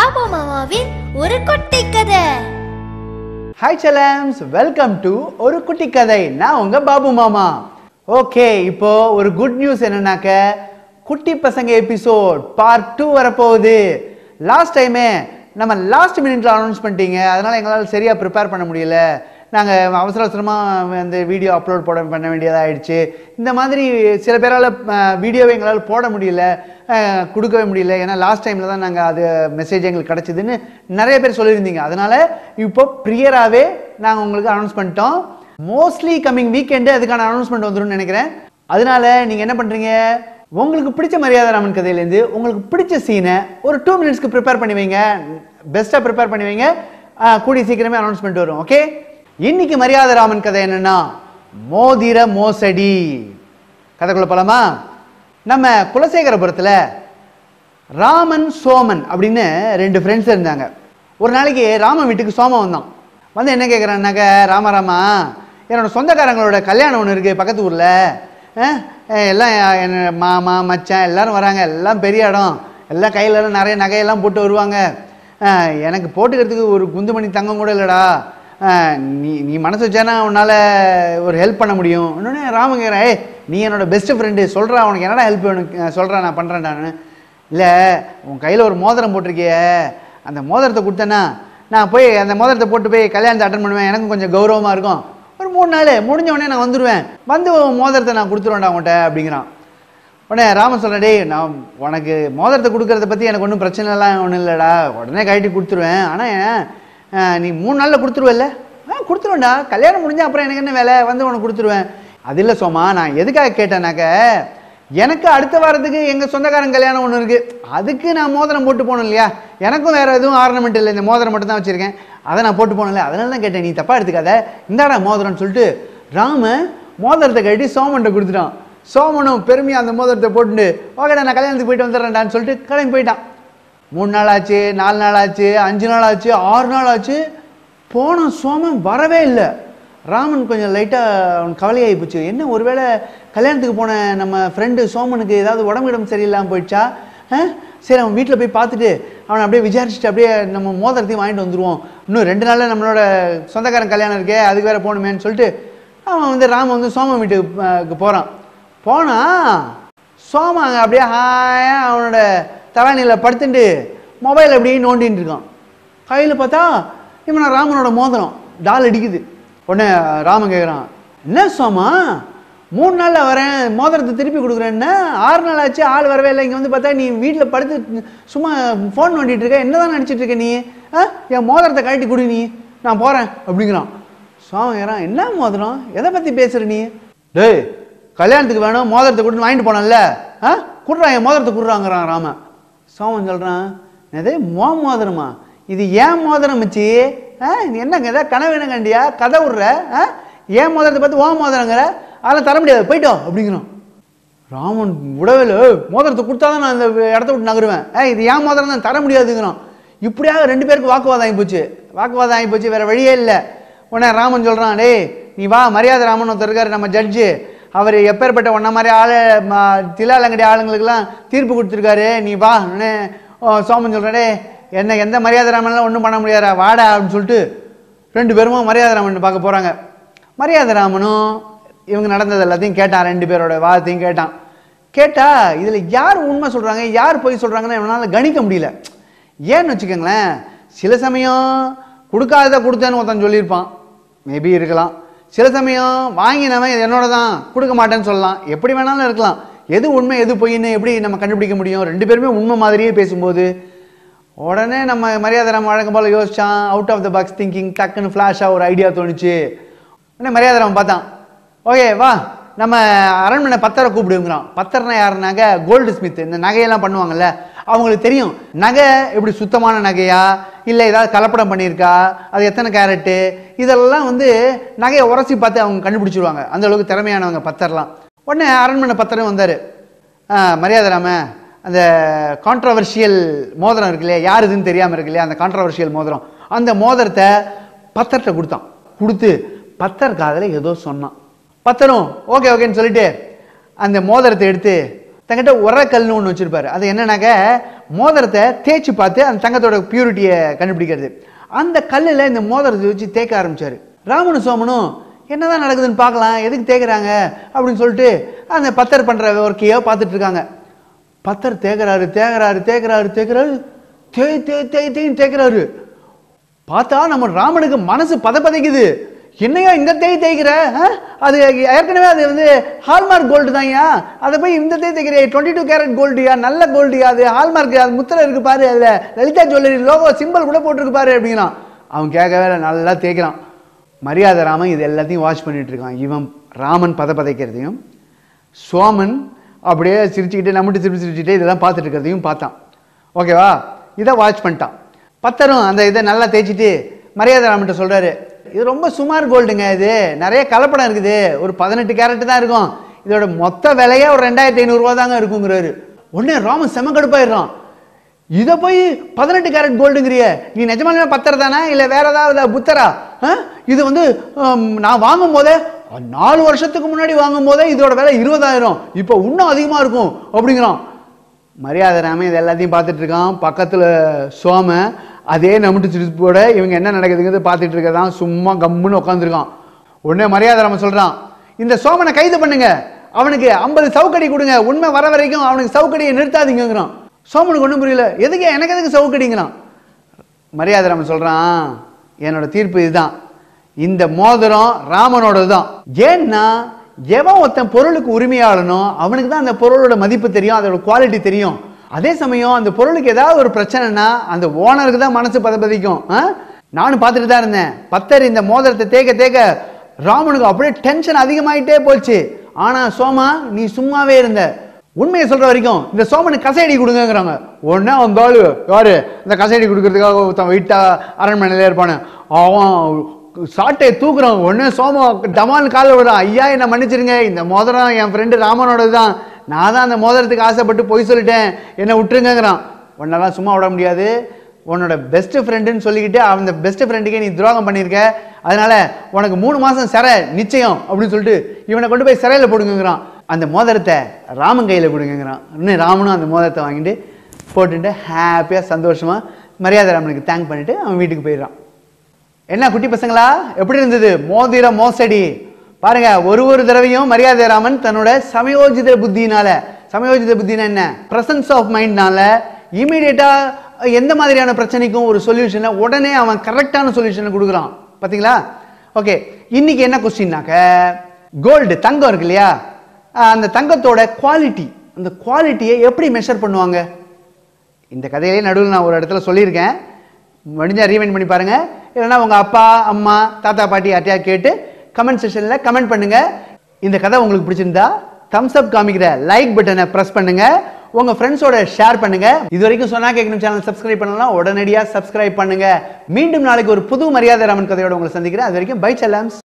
பாபு மாமாவின் ஒரு குட்டி கதை ஹாய் சலம்ஸ் வெல்கம் டு ஒரு குட்டி கதை நான் உங்க பாபு மாமா ஓகே இப்போ ஒரு குட் நியூஸ் என்னன்னாக்க குட்டி பசங்க எபிசோட் பார்ட் டூ வரப்போகுது லாஸ்ட் டைமே நம்ம லாஸ்ட் மினிட்ல அனௌன்ஸ் பண்ணிட்டீங்க அதனால எங்களால் சரியா ப்ரிப்பேர் பண்ண முடியல நாங்கள் அவசர அவசரமாக அந்த வீடியோ அப்லோட் போட பண்ண வேண்டியதாக ஆயிடுச்சு இந்த மாதிரி சில பேரால் வீடியோவை எங்களால் போட முடியல கொடுக்கவே முடியல ஏன்னா லாஸ்ட் டைமில் தான் நாங்கள் அது மெசேஜ் எங்களுக்கு கிடச்சிதுன்னு நிறைய பேர் சொல்லியிருந்தீங்க அதனால் இப்போ ப்ரியராகவே நாங்கள் உங்களுக்கு அனௌன்ஸ் பண்ணிட்டோம் மோஸ்ட்லி கம்மிங் வீக்கெண்டு அதுக்கான அனௌன்ஸ்மெண்ட் வந்துடும் நினைக்கிறேன் அதனால் நீங்கள் என்ன பண்ணுறீங்க உங்களுக்கு பிடிச்ச மரியாதை ராமன் கதையிலேருந்து உங்களுக்கு பிடிச்ச சீனை ஒரு டூ மினிட்ஸ்க்கு ப்ரிப்பேர் பண்ணி வைங்க பெஸ்ட்டாக ப்ரிப்பேர் பண்ணி வைங்க கூடிய சீக்கிரமே அனௌன்ஸ்மெண்ட் வரும் ஓகே இன்னைக்கு மரியாதை ராமன் கதை என்னன்னா மோதிர மோசடி கதைக்குள்ள போலாமா நம்ம குலசேகரபுரத்தில் ராமன் சோமன் அப்படின்னு ரெண்டு ஃப்ரெண்ட்ஸ் இருந்தாங்க ஒரு நாளைக்கு ராமன் வீட்டுக்கு சோமன் வந்தான் வந்து என்ன கேட்குறான்னாக்க ராமராமா என்னோடய சொந்தக்காரங்களோட கல்யாணம் ஒன்று இருக்குது பக்கத்து ஊரில் எல்லாம் என்ன மாமா மச்சான் எல்லோரும் வராங்க எல்லாம் பெரிய இடம் எல்லாம் கையிலலாம் நிறைய நகையெல்லாம் போட்டு வருவாங்க எனக்கு போட்டுக்கிறதுக்கு ஒரு குந்துமணி தங்கம் கூட இல்லைடா நீ நீ மனசு வச்சேனா உன்னால் ஒரு ஹெல்ப் பண்ண முடியும் இன்னொன்று ராமங்கிற ஏ நீ என்னோட பெஸ்ட் ஃப்ரெண்டு சொல்கிறா உனக்கு என்னடா ஹெல்ப் வேணும் சொல்கிறேன் நான் பண்ணுறேன்டான்னு நான் இல்லை உன் கையில் ஒரு மோதிரம் போட்டிருக்கிய அந்த மோதிரத்தை கொடுத்தேன்னா நான் போய் அந்த மோதிரத்தை போட்டு போய் கல்யாணத்தை அட்டன் பண்ணுவேன் எனக்கும் கொஞ்சம் கௌரவமாக இருக்கும் ஒரு மூணு நாள் முடிஞ்ச உடனே நான் வந்துடுவேன் வந்து மோதிரத்தை நான் கொடுத்துருவேன்டா உன்கிட்ட அப்படிங்கிறான் உடனே ராமன் சொல்கிறேன் நான் உனக்கு மோதிரத்தை கொடுக்கறத பற்றி எனக்கு ஒன்றும் பிரச்சனைலாம் ஒன்றும் இல்லைடா உடனே கழட்டி கொடுத்துருவேன் ஆனால் நீ மூணு நாளில் கொடுத்துருவல்ல ஆ கொடுத்துருவேன்டா கல்யாணம் முடிஞ்சால் அப்புறம் எனக்கு என்ன வேலை வந்து உனக்கு கொடுத்துருவேன் அது இல்லை சோமா நான் எதுக்காக கேட்டேனாக்க எனக்கு அடுத்த வாரத்துக்கு எங்கள் சொந்தக்காரன் கல்யாணம் ஒன்று இருக்குது அதுக்கு நான் மோதிரம் போட்டு போகணும் இல்லையா எனக்கும் வேறு எதுவும் ஆர்னமெண்ட் இல்லை இந்த மோதிரம் மட்டும் தான் வச்சுருக்கேன் அதை நான் போட்டு போனல அதனால தான் கேட்டேன் நீ தப்பாக எடுத்துக்காத இந்தாடா மோதிரம்னு சொல்லிட்டு ராம மோதிரத்தை கட்டி சோமன்ட்ட கொடுத்துட்டான் சோமனும் பெருமையாக அந்த மோதிரத்தை போட்டுட்டு ஓகேடா நான் கல்யாணத்துக்கு போயிட்டு வந்துடுறேன்டான்னு சொல்லிட்டு கிளம்பி போயிட்டான் மூணு நாள் ஆச்சு நாலு நாள் ஆச்சு அஞ்சு நாள் ஆச்சு ஆறு நாள் ஆச்சு போன சோமம் வரவே இல்லை ராமன் கொஞ்சம் லைட்டாக அவன் கவலையாகி போச்சு என்ன ஒருவேளை கல்யாணத்துக்கு போன நம்ம ஃப்ரெண்டு சோமனுக்கு ஏதாவது உடம்பு இடம் சரியில்லாமல் போயிடுச்சா சரி அவன் வீட்டில் போய் பார்த்துட்டு அவனை அப்படியே விசாரிச்சுட்டு அப்படியே நம்ம மோதிரத்தையும் வாங்கிட்டு வந்துடுவோம் இன்னும் ரெண்டு நாளில் நம்மளோட சொந்தக்காரன் கல்யாணம் இருக்கே அதுக்கு வேறு போகணுமேன்னு சொல்லிட்டு அவன் வந்து ராமன் வந்து சோமன் வீட்டுக்கு போகிறான் போனால் சோமா அங்கே அப்படியே ஹாயாக அவனோட தலைநிலை படுத்துட்டு மொபைல் அப்படியே நோண்டின்னு இருக்கான் கையில் பார்த்தா இவன் ராமனோட மோதிரம் டால் அடிக்குது உடனே ராமன் கேட்குறான் என்ன சோமா மூணு நாளில் வரேன் மோதிரத்தை திருப்பி கொடுக்குறேன்னா ஆறு நாள் ஆச்சு ஆள் வரவே இல்லை இங்கே வந்து பார்த்தா நீ வீட்டில் படுத்து சும்மா ஃபோன் நோண்டிட்டு இருக்க என்ன தான் இருக்க நீ ஆ என் மோதிரத்தை கழட்டி கொடு நீ நான் போகிறேன் அப்படிங்கிறான் சோமன் கேட்குறான் என்ன மோதிரம் எதை பற்றி பேசுகிற நீ டேய் கல்யாணத்துக்கு வேணும் மோதிரத்தை கொடுன்னு வாங்கிட்டு போனான்ல ஆ குடுறான் என் மோதிரத்தை குடுறாங்கிறான் ராமன் சோமன் சொல்கிறான் எதே மோ மோதிரமா இது ஏன் மோதிரம் வச்சு என்னங்க ஏதாவது கனவு என்ன கண்டியா கதை விடுற ஏன் மோதிரத்தை பார்த்து ஓ மோதிரங்கிற அதெல்லாம் தர முடியாது போயிட்டோம் அப்படிங்கிறோம் ராமன் உடவில் மோதிரத்தை கொடுத்தா தான் நான் இந்த இடத்த விட்டு நகருவேன் ஏ இது ஏன் மோதிரம் தான் தர முடியாதுங்கிறோம் இப்படியாக ரெண்டு பேருக்கு வாக்குவாதம் ஆகி போச்சு வாக்குவாதம் ஆகி போச்சு வேறு வழியே இல்லை உடனே ராமன் சொல்கிறான் டே நீ வா மரியாதை ராமன் ஒருத்தர் இருக்கார் நம்ம ஜட்ஜு அவர் எப்பேற்பட்ட ஒன்ன மாதிரி ஆள் திலாலங்கடி ஆளுங்களுக்கெல்லாம் தீர்ப்பு கொடுத்துருக்காரு நீ வா சோமன் சொல்கிறாடே என்ன எந்த மரியாதை ராமன்லாம் ஒன்றும் பண்ண முடியாதா வாடா அப்படின்னு சொல்லிட்டு ரெண்டு பேரும் மரியாதை ராமன் பார்க்க போகிறாங்க மரியாதை ராமனும் இவங்க நடந்தது எல்லாத்தையும் கேட்டான் ரெண்டு பேரோட வாதத்தையும் கேட்டான் கேட்டால் இதில் யார் உண்மை சொல்கிறாங்க யார் போய் சொல்கிறாங்கன்னு என்னால் கணிக்க முடியல ஏன்னு வச்சுக்கோங்களேன் சில சமயம் கொடுக்காத கொடுத்தேன்னு ஒருத்தன் சொல்லியிருப்பான் மேபி இருக்கலாம் சில சமயம் வாங்கினவன் என்னோட தான் கொடுக்க மாட்டேன்னு சொல்லலாம் எப்படி வேணாலும் இருக்கலாம் எது உண்மை எது பொய்ன்னு எப்படி நம்ம கண்டுபிடிக்க முடியும் ரெண்டு பேருமே உண்மை மாதிரியே பேசும்போது உடனே நம்ம மரியாதை நம்ம வழக்கம் போல் யோசித்தான் out of the box thinking டக்குன்னு ஃப்ளாஷாக ஒரு ஐடியா தோணுச்சு உடனே மரியாதை நம்ம பார்த்தான் ஓகே வா நம்ம அரண்மனை பத்தரை கூப்பிடுங்கிறோம் பத்தரைனா யாருனாக்க கோல்டு ஸ்மித் இந்த நகையெல்லாம் பண்ணுவாங்கல்ல அவங்களுக்கு தெரியும் நகை எப்படி சுத்தமான நகையா இல்லை ஏதாவது கலப்படம் பண்ணியிருக்கா அது எத்தனை கேரட்டு இதெல்லாம் வந்து நகையை உரசி பார்த்து அவங்க கண்டுபிடிச்சிருவாங்க அந்த அளவுக்கு திறமையானவங்க பத்தர்லாம் உடனே அரண்மனை பத்தரும் வந்தார் மரியாதை ராம அந்த கான்ட்ரவர்ஷியல் மோதிரம் இருக்கு இல்லையா யார் இதுன்னு தெரியாமல் இருக்கு இல்லையா அந்த கான்ட்ரவர்ஷியல் மோதிரம் அந்த மோதிரத்தை பத்தர்கிட்ட கொடுத்தான் கொடுத்து பத்தர் காதலை ஏதோ சொன்னான் பத்தரும் ஓகே ஓகேன்னு சொல்லிட்டு அந்த மோதிரத்தை எடுத்து தங்கிட்ட கல்னு ஒன்று வச்சுருப்பார் அது என்னன்னாக்க மோதிரத்தை தேய்ச்சி பார்த்து அந்த தங்கத்தோட பியூரிட்டியை கண்டுபிடிக்கிறது அந்த கல்லில் இந்த மோதிரத்தை வச்சு தேய்க்க ஆரம்பித்தார் ராமனு சோமனும் என்னதான் நடக்குதுன்னு பார்க்கலாம் எதுக்கு தேய்க்கிறாங்க அப்படின்னு சொல்லிட்டு அந்த பத்தர் பண்ணுற ஒர்க்கையோ பார்த்துட்டு இருக்காங்க பத்தர் தேய்க்கிறாரு தேய்க்கிறாரு தேய்க்கிறாரு தேய்க்கிறாரு தேய் தேய் தேய் தேய்ன்னு தேய்க்கிறாரு பார்த்தா நம்ம ராமனுக்கு மனசு பத பதைக்குது என்னையா இந்த தேய் தேய்க்கிற அது ஏற்கனவே அது வந்து ஹால்மார்க் கோல்டு தான்யா அதை போய் இந்த தேய் தேய்க்கிற டுவெண்ட்டி டூ கேரட் கோல்டுயா நல்ல கோல்டுயா அது ஹால்மார்க் அது முத்திரை இருக்கு பாரு அதில் லலிதா ஜுவல்லரி லோகோ சிம்பிள் கூட போட்டிருக்கு பாரு அப்படிங்கிறான் அவன் கேட்கவே நல்லா தேய்க்கிறான் மரியாதை ராமன் இது எல்லாத்தையும் வாட்ச் பண்ணிட்டு இருக்கான் இவன் ராமன் பத பதைக்கிறதையும் சோமன் அப்படியே சிரிச்சுக்கிட்டே நம்மட்டு சிரிச்சு சிரிச்சுட்டே இதெல்லாம் பார்த்துட்டு இருக்கிறதையும் பார்த்தான் ஓகேவா இதை வாட்ச் பண்ணிட்டான் பத்தரும் அந்த இதை நல்லா தேய்ச்சிட்டு மரியாதை ராமன்ட்ட சொல்கிறாரு இது ரொம்ப சுமார் கோல்டுங்க இது நிறைய கலப்படம் இருக்குது ஒரு பதினெட்டு கேரட் தான் இருக்கும் இதோட மொத்த விலையே ஒரு ரெண்டாயிரத்தி ஐநூறுரூவா தாங்க இருக்குங்கிறாரு உடனே ராம செம இதை போய் பதினெட்டு கேரட் கோல்டுங்கிறிய நீ நிஜமான பத்தர் தானே இல்லை வேற ஏதாவது புத்தரா இது வந்து நான் வாங்கும் போதே நாலு வருஷத்துக்கு முன்னாடி வாங்கும் போதே இதோட விலை இருபதாயிரம் இப்போ இன்னும் அதிகமாக இருக்கும் அப்படிங்கிறான் மரியாதை ராமன் இது எல்லாத்தையும் பார்த்துட்டு பக்கத்தில் சோம அதே நம்பிட்டு போட இவங்க என்ன நடக்குதுங்கிறது பார்த்துட்டு இருக்கதான் சும்மா கம்முன்னு உட்காந்துருக்கோம் உடனே மரியாதை ராமன் சொல்கிறான் இந்த சோமனை கைது பண்ணுங்க அவனுக்கு ஐம்பது சவுக்கடி கொடுங்க உண்மை வர வரைக்கும் அவனுக்கு சவுக்கடியை நிறுத்தாதீங்கிறான் சோமனுக்கு ஒன்றும் புரியல எதுக்கு எனக்கு எதுக்கு சவுக்கடிங்கிறான் மரியாதை ராமன் சொல்கிறான் என்னோட தீர்ப்பு இதுதான் இந்த மோதிரம் ராமனோடது தான் ஏன்னா எவன் ஒருத்தன் பொருளுக்கு உரிமையாளனோ அவனுக்கு தான் அந்த பொருளோட மதிப்பு தெரியும் அதோட குவாலிட்டி தெரியும் அதே சமயம் அந்த பொருளுக்கு ஏதாவது ஒரு பிரச்சனைனா அந்த ஓனருக்கு தான் மனசு பதபதிக்கும் நானும் பார்த்துட்டு தான் இருந்தேன் பத்தர் இந்த மோதிரத்தை தேக்க தேக்க ராமனுக்கு அப்படியே டென்ஷன் அதிகமாயிட்டே போச்சு ஆனால் சோமா நீ சும்மாவே இருந்த உண்மையை சொல்கிற வரைக்கும் இந்த சோமனுக்கு கசையடி கொடுங்கிறாங்க ஒன்னே அவன் யாரு இந்த கசையடி கொடுக்கறதுக்காக ஒருத்தன் வெயிட்டாக அரண்மனையில் இருப்பானு அவன் சாட்டை தூக்குறான் ஒன்று சோமோ டமால் கால விடுறான் ஐயா என்னை மன்னிச்சிருங்க இந்த மோதிரம் என் ஃப்ரெண்டு ராமனோடது தான் நான் தான் அந்த மோதிரத்துக்கு ஆசைப்பட்டு பொய் சொல்லிட்டேன் என்னை விட்டுருங்கிறான் உன்னெல்லாம் சும்மா விட முடியாது உன்னோட பெஸ்ட் ஃப்ரெண்டுன்னு சொல்லிக்கிட்டு அந்த பெஸ்ட் ஃப்ரெண்டுக்கே நீ துரோகம் பண்ணியிருக்க அதனால உனக்கு மூணு மாதம் சிறை நிச்சயம் அப்படின்னு சொல்லிட்டு இவனை கொண்டு போய் சிறையில் போடுங்கிறான் அந்த மோதிரத்தை ராமன் கையில் கொடுங்கிறான் இன்னும் ராமனும் அந்த மோதிரத்தை வாங்கிட்டு போட்டுட்டு ஹாப்பியாக சந்தோஷமாக மரியாதை ராமனுக்கு தேங்க் பண்ணிவிட்டு அவன் வீட்டுக்கு போயிடுறான் என்ன குட்டி பசங்களா எப்படி இருந்தது மோதிர மோசடி பாருங்க ஒரு ஒரு தடவையும் மரியாதை ராமன் தன்னோட சமயோஜித புத்தினால சமயோஜித புத்தினா என்ன பிரசன்ஸ் ஆஃப் மைண்ட்னால இமீடியட்டா எந்த மாதிரியான பிரச்சனைக்கும் ஒரு சொல்யூஷனை உடனே அவன் கரெக்டான சொல்யூஷனை கொடுக்குறான் பார்த்தீங்களா ஓகே இன்னைக்கு என்ன கொஸ்டின்னாக்க கோல்டு தங்கம் இருக்கு இல்லையா அந்த தங்கத்தோட குவாலிட்டி அந்த குவாலிட்டியை எப்படி மெஷர் பண்ணுவாங்க இந்த கதையிலே நடுவில் நான் ஒரு இடத்துல சொல்லியிருக்கேன் முடிஞ்சால் ரீவைண்ட் பண்ணி பாருங்கள் இல்லைனா உங்கள் அப்பா அம்மா தாத்தா பாட்டி யார்ட்டையா கேட்டு கமெண்ட் செக்ஷனில் கமெண்ட் பண்ணுங்கள் இந்த கதை உங்களுக்கு பிடிச்சிருந்தா தம்ஸ் அப் காமிக்கிற லைக் பட்டனை ப்ரெஸ் பண்ணுங்கள் உங்கள் ஃப்ரெண்ட்ஸோட ஷேர் பண்ணுங்கள் இது வரைக்கும் சொன்னா கேட்கணும் சேனல் சப்ஸ்கிரைப் பண்ணலாம் உடனடியாக சப்ஸ்கிரைப் பண்ணுங்கள் மீண்டும் நாளைக்கு ஒரு புது மரியாதை ராமன் கதையோட உங்களை சந்திக்கிறேன் அது வரைக்கும் பை செல்லாம்ஸ்